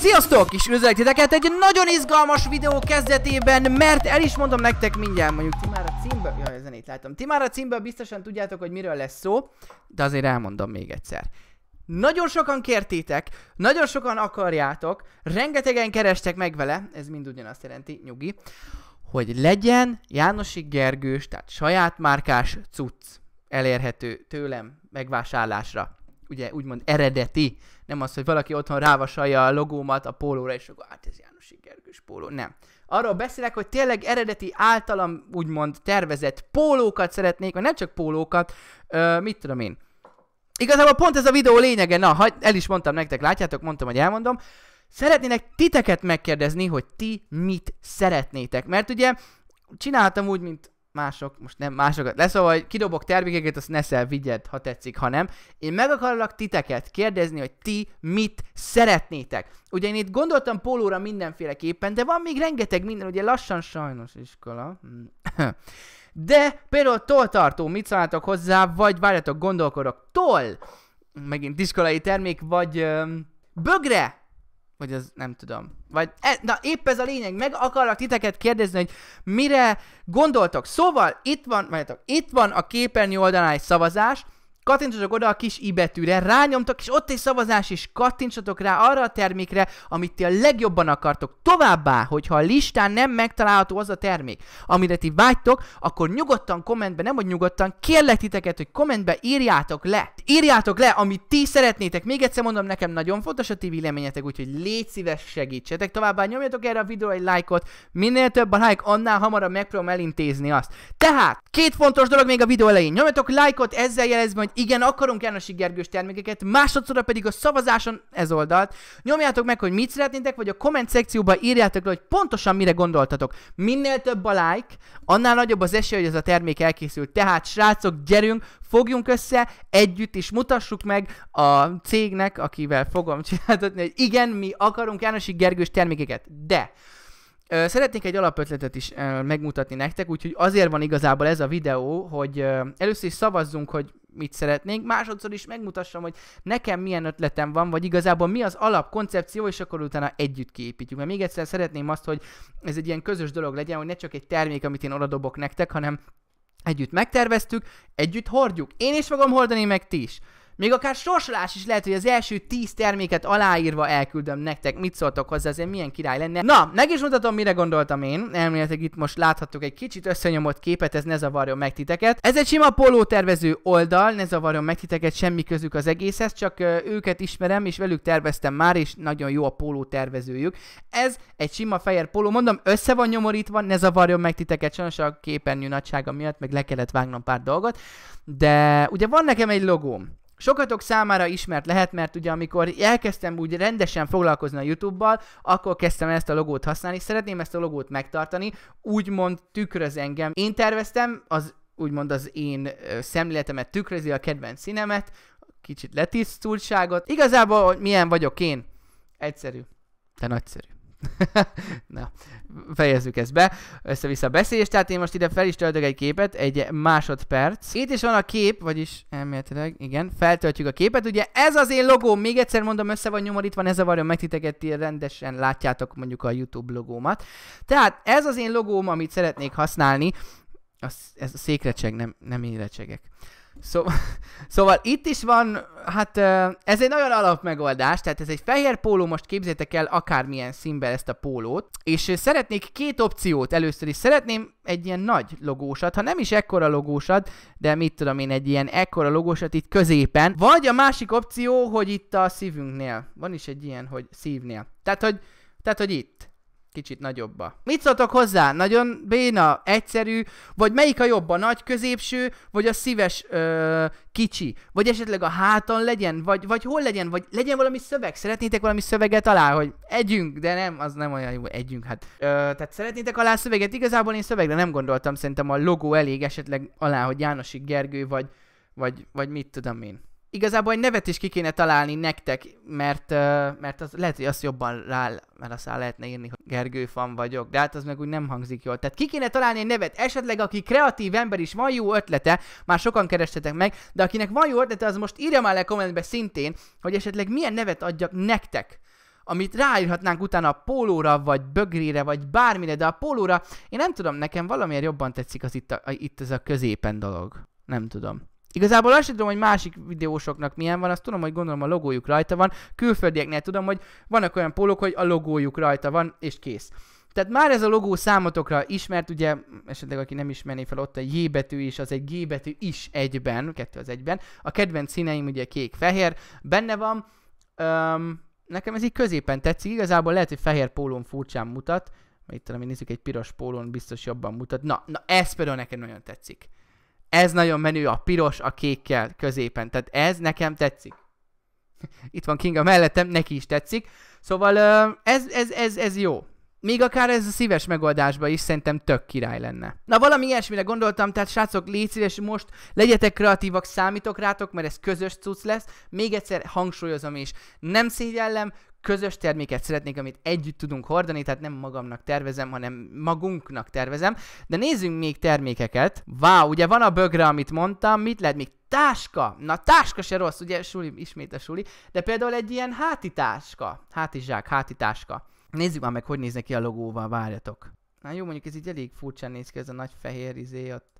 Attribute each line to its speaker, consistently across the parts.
Speaker 1: Sziasztok! És üdvözlök titeket egy nagyon izgalmas videó kezdetében, mert el is mondom nektek mindjárt, mondjuk ti már a címből, jaj, a zenét látom, ti már a címből biztosan tudjátok, hogy miről lesz szó, de azért elmondom még egyszer. Nagyon sokan kértétek, nagyon sokan akarjátok, rengetegen kerestek meg vele, ez mind ugyanazt jelenti, nyugi, hogy legyen Jánosi Gergős, tehát saját márkás cucc elérhető tőlem megvásárlásra ugye úgymond eredeti, nem az, hogy valaki otthon rávasalja a logómat a pólóra, és akkor hát ez Jánosi Gergős póló, nem. Arról beszélek, hogy tényleg eredeti általam úgymond tervezett pólókat szeretnék, vagy nem csak pólókat, ö, mit tudom én. Igazából pont ez a videó lényege, na, ha el is mondtam nektek, látjátok, mondtam, hogy elmondom. Szeretnének titeket megkérdezni, hogy ti mit szeretnétek, mert ugye csináltam úgy, mint mások, most nem másokat, lesz, szóval, hogy kidobok termékeket, azt neszel, vigyed, ha tetszik, ha nem. Én meg akarlak titeket kérdezni, hogy ti mit szeretnétek. Ugye én itt gondoltam pólóra mindenféleképpen, de van még rengeteg minden, ugye lassan sajnos iskola. Hmm. De például tolltartó, mit szóltok hozzá, vagy várjatok, gondolkodok, toll, megint iskolai termék, vagy öm, bögre, vagy az nem tudom. Vagy e, na épp ez a lényeg, meg akarlak titeket kérdezni, hogy mire gondoltok. Szóval itt van, vagyatok, itt van a képernyő oldalán egy szavazás, Kattintsatok oda a kis i betűre, rányomtok, és ott egy szavazás is, kattintsatok rá arra a termékre, amit ti a legjobban akartok. Továbbá, hogyha a listán nem megtalálható az a termék, amire ti vágytok, akkor nyugodtan kommentbe, nem hogy nyugodtan, kérlek titeket, hogy kommentbe írjátok le. Írjátok le, amit ti szeretnétek. Még egyszer mondom, nekem nagyon fontos a ti véleményetek, úgyhogy légy szíves, segítsetek. Továbbá nyomjatok erre a videóra egy lájkot, minél több a like, annál hamarabb megpróbálom elintézni azt. Tehát, két fontos dolog még a videó elején. Nyomjatok lájkot, ezzel jelezve, hogy igen, akarunk Jánosi Gergős termékeket, másodszorra pedig a szavazáson ez oldalt. Nyomjátok meg, hogy mit szeretnétek, vagy a komment szekcióba írjátok le, hogy pontosan mire gondoltatok. Minél több a like, annál nagyobb az esély, hogy ez a termék elkészült. Tehát srácok, gyerünk, fogjunk össze, együtt is mutassuk meg a cégnek, akivel fogom csináltatni, hogy igen, mi akarunk Jánosi Gergős termékeket. De Szeretnék egy alapötletet is megmutatni nektek, úgyhogy azért van igazából ez a videó, hogy először is szavazzunk, hogy mit szeretnénk, másodszor is megmutassam, hogy nekem milyen ötletem van, vagy igazából mi az alapkoncepció, és akkor utána együtt kiépítjük. Mert még egyszer szeretném azt, hogy ez egy ilyen közös dolog legyen, hogy ne csak egy termék, amit én odadobok nektek, hanem együtt megterveztük, együtt hordjuk. Én is fogom hordani, meg ti is. Még akár sorsolás is lehet, hogy az első 10 terméket aláírva elküldöm nektek. Mit szóltok hozzá, azért milyen király lenne. Na, meg is mutatom, mire gondoltam én. Elméletileg itt most láthattok egy kicsit összenyomott képet, ez ne zavarjon meg titeket. Ez egy sima poló tervező oldal, ne zavarjon meg titeket, semmi közük az egészhez, csak őket ismerem, és velük terveztem már, és nagyon jó a póló tervezőjük. Ez egy sima fehér póló, mondom, össze van nyomorítva, ne zavarjon meg titeket, sajnos a képernyő nagysága miatt meg le kellett vágnom pár dolgot. De ugye van nekem egy logóm, Sokatok számára ismert lehet, mert ugye amikor elkezdtem úgy rendesen foglalkozni a YouTube-bal, akkor kezdtem ezt a logót használni, szeretném ezt a logót megtartani, úgymond tükröz engem. Én terveztem, az úgymond az én szemléletemet tükrözi a kedvenc színemet, kicsit letisztultságot. Igazából milyen vagyok én? Egyszerű, de nagyszerű. Na, fejezzük ezt be. Össze-vissza a beszélést, tehát én most ide fel is töltök egy képet, egy másodperc. Itt is van a kép, vagyis elméletileg, igen, feltöltjük a képet. Ugye ez az én logó, még egyszer mondom, össze van nyomorítva, ne zavarjon meg titeket, ti rendesen látjátok mondjuk a YouTube logómat. Tehát ez az én logóm, amit szeretnék használni. Az, ez a székrecseg, nem, nem én recsegek. Szó, szóval itt is van, hát ez egy nagyon alap megoldás, tehát ez egy fehér póló, most képzétek el akármilyen színben ezt a pólót, és szeretnék két opciót először is. Szeretném egy ilyen nagy logósat, ha nem is ekkora logósat, de mit tudom én, egy ilyen ekkora logósat itt középen, vagy a másik opció, hogy itt a szívünknél, van is egy ilyen, hogy szívnél. Tehát, hogy, tehát, hogy itt. Kicsit nagyobba. Mit szóltok hozzá? Nagyon béna, egyszerű, vagy melyik a jobb, a nagy középső, vagy a szíves ö, kicsi? Vagy esetleg a háton legyen, vagy, vagy hol legyen, vagy legyen valami szöveg? Szeretnétek valami szöveget alá, hogy együnk, de nem, az nem olyan jó, együnk, hát. Ö, tehát szeretnétek alá szöveget? Igazából én szövegre nem gondoltam, szerintem a logó elég esetleg alá, hogy Jánosi Gergő, vagy, vagy, vagy mit tudom én igazából egy nevet is ki kéne találni nektek, mert, mert az, lehet, hogy azt jobban rá, mert azt rá lehetne írni, hogy Gergő fan vagyok, de hát az meg úgy nem hangzik jól. Tehát ki kéne találni egy nevet, esetleg aki kreatív ember is van jó ötlete, már sokan kerestetek meg, de akinek van jó ötlete, az most írja már le kommentbe szintén, hogy esetleg milyen nevet adjak nektek amit ráírhatnánk utána a pólóra, vagy bögrére, vagy bármire, de a pólóra, én nem tudom, nekem valamiért jobban tetszik az itt, a, itt ez a középen dolog. Nem tudom. Igazából azt sem tudom, hogy másik videósoknak milyen van, azt tudom, hogy gondolom a logójuk rajta van. Külföldieknél tudom, hogy vannak olyan pólók, hogy a logójuk rajta van, és kész. Tehát már ez a logó számotokra ismert, ugye esetleg aki nem ismerné fel, ott a J betű is, az egy G betű is egyben, kettő az egyben. A kedvenc színeim ugye kék-fehér, benne van. Öm, nekem ez így középen tetszik, igazából lehet, hogy fehér pólón furcsán mutat, itt tudom, nézzük, egy piros pólón biztos jobban mutat. Na, na ez például nekem nagyon tetszik. Ez nagyon menő a piros a kékkel középen. Tehát ez nekem tetszik. Itt van Kinga mellettem, neki is tetszik. Szóval ez, ez, ez, ez jó még akár ez a szíves megoldásba is szerintem tök király lenne. Na valami ilyesmire gondoltam, tehát srácok, légy szíves, most legyetek kreatívak, számítok rátok, mert ez közös cucc lesz. Még egyszer hangsúlyozom is, nem szégyellem, közös terméket szeretnék, amit együtt tudunk hordani, tehát nem magamnak tervezem, hanem magunknak tervezem. De nézzünk még termékeket. Wow, ugye van a bögre, amit mondtam, mit lehet még? Táska! Na táska se rossz, ugye suli, ismét a suli, de például egy ilyen háti táska, háti zsák, háti táska Nézzük már meg, hogy néznek ki a logóval, várjatok. Na jó, mondjuk ez így elég furcsán néz ki, ez a nagy fehér izé ott.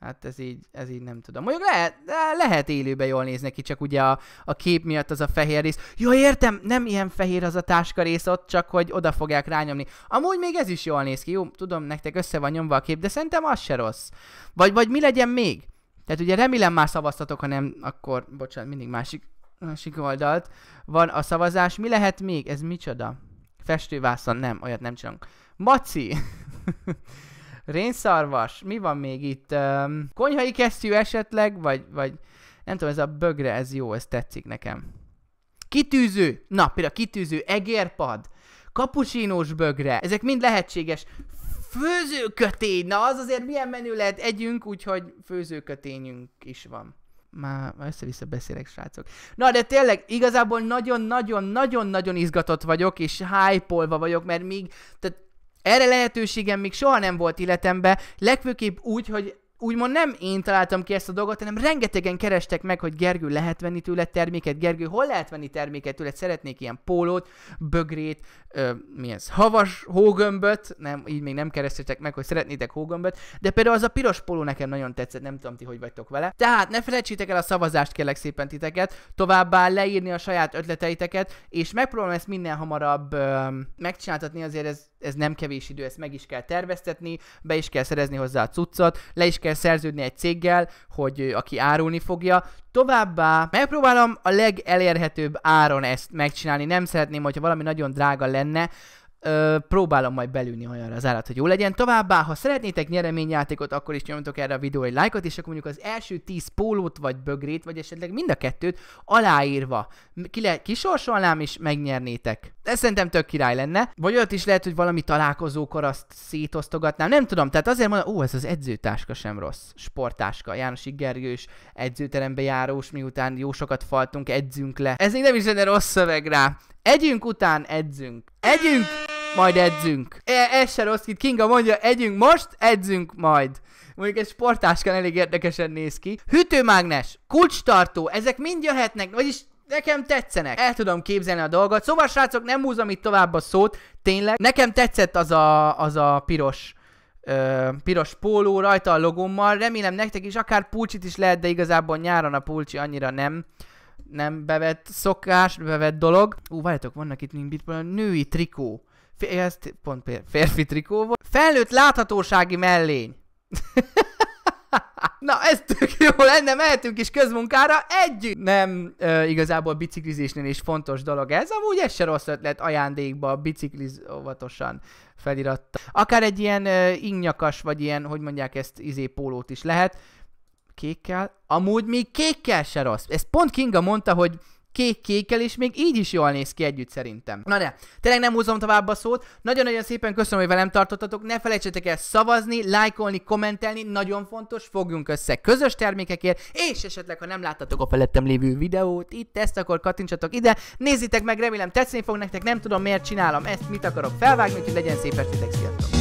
Speaker 1: Hát ez így, ez így nem tudom. Mondjuk lehet, lehet élőben jól néznek ki, csak ugye a, a kép miatt az a fehér rész. Jó, értem, nem ilyen fehér az a táska rész ott, csak hogy oda fogják rányomni. Amúgy még ez is jól néz ki, jó, tudom, nektek össze van nyomva a kép, de szerintem az se rossz. Vagy, vagy mi legyen még? Tehát ugye remélem már szavaztatok, ha nem, akkor, bocsánat, mindig másik, másik oldalt van a szavazás. Mi lehet még? Ez micsoda? Festővászon nem, olyat nem csinálunk. Maci! Rénszarvas, mi van még itt? Um, konyhai kesztyű esetleg, vagy, vagy nem tudom, ez a bögre, ez jó, ez tetszik nekem. Kitűző, na például kitűző, egérpad, kapucsinós bögre, ezek mind lehetséges. Főzőkötény, na az azért milyen menő lehet, együnk, úgyhogy főzőkötényünk is van már, már össze-vissza beszélek, srácok. Na, de tényleg, igazából nagyon-nagyon-nagyon-nagyon izgatott vagyok, és hype vagyok, mert még, tehát erre lehetőségem még soha nem volt életemben, legfőképp úgy, hogy úgymond nem én találtam ki ezt a dolgot, hanem rengetegen kerestek meg, hogy Gergő lehet venni tőle terméket, Gergő hol lehet venni terméket tőle, szeretnék ilyen pólót, bögrét, ö, mi ez, havas hógömböt, nem, így még nem keresztetek meg, hogy szeretnétek hógömböt, de például az a piros póló nekem nagyon tetszett, nem tudom ti, hogy vagytok vele. Tehát ne felejtsétek el a szavazást, kérlek szépen titeket, továbbá leírni a saját ötleteiteket, és megpróbálom ezt minél hamarabb ö, megcsináltatni, azért ez, ez nem kevés idő, ezt meg is kell terveztetni, be is kell szerezni hozzá a cuccot, le is kell kell szerződni egy céggel, hogy aki árulni fogja. Továbbá megpróbálom a legelérhetőbb áron ezt megcsinálni. Nem szeretném, hogyha valami nagyon drága lenne, Ö, próbálom majd belülni olyanra az állat, hogy jó legyen. Továbbá, ha szeretnétek nyereményjátékot, akkor is nyomjatok erre a videó egy lájkot, és akkor mondjuk az első 10 pólót, vagy bögrét, vagy esetleg mind a kettőt aláírva kisorsolnám, és megnyernétek. Ez szerintem tök király lenne. Vagy olyat is lehet, hogy valami találkozókor azt szétosztogatnám. Nem tudom, tehát azért mondom, ó, ez az edzőtáska sem rossz. Sportáska. János Gergős, edzőterembe járós, miután jó sokat faltunk, edzünk le. Ez még nem is lenne rossz szöveg rá. Együnk után edzünk. Együnk, majd edzünk. E, ez se rossz, itt Kinga mondja, együnk most, edzünk majd. Mondjuk egy sportáskán elég érdekesen néz ki. Hűtőmágnes, kulcstartó, ezek mind jöhetnek, vagyis nekem tetszenek. El tudom képzelni a dolgot. Szóval, srácok, nem húzom itt tovább a szót. Tényleg, nekem tetszett az a, az a piros ö, piros póló rajta a logommal. Remélem nektek is, akár pulcsit is lehet, de igazából nyáron a pulcsi annyira nem nem bevett szokás, bevett dolog. Ú, várjatok, vannak itt még a női trikó. F- ez pont férfi trikó volt. Felnőtt láthatósági mellény. na ez tök jó lenne, mehetünk is közmunkára együtt. Nem, ö, igazából biciklizésnél is fontos dolog ez, amúgy ez se rossz ötlet ajándékba bicikliz óvatosan feliratta. Akár egy ilyen ö, innyakas, vagy ilyen, hogy mondják ezt, izé pólót is lehet. Kékkel? Amúgy még kékkel se rossz. Ezt pont Kinga mondta, hogy kék-kékkel, és még így is jól néz ki együtt szerintem. Na de, tényleg nem húzom tovább a szót, nagyon-nagyon szépen köszönöm, hogy velem tartottatok, ne felejtsetek el szavazni, lájkolni, kommentelni, nagyon fontos, fogjunk össze közös termékekért, és esetleg, ha nem láttatok a felettem lévő videót, itt ezt akkor kattintsatok ide, nézzétek meg, remélem tetszeni fog nektek, nem tudom miért csinálom ezt, mit akarok felvágni, hogy legyen szép estétek. sziasztok!